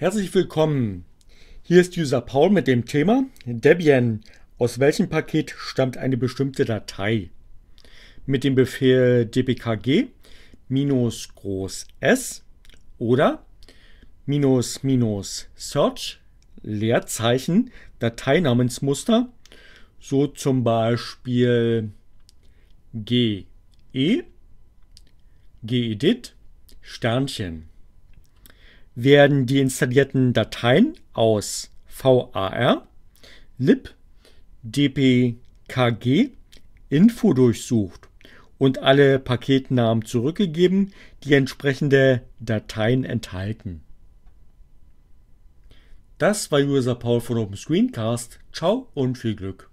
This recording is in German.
Herzlich willkommen. Hier ist User Paul mit dem Thema Debian. Aus welchem Paket stammt eine bestimmte Datei? Mit dem Befehl dpkg minus groß s oder minus minus search Leerzeichen Dateinamensmuster, so zum Beispiel ge gedit Sternchen werden die installierten Dateien aus var, lib, dpkg, info durchsucht und alle Paketnamen zurückgegeben, die entsprechende Dateien enthalten. Das war User Paul von OpenScreencast. Ciao und viel Glück.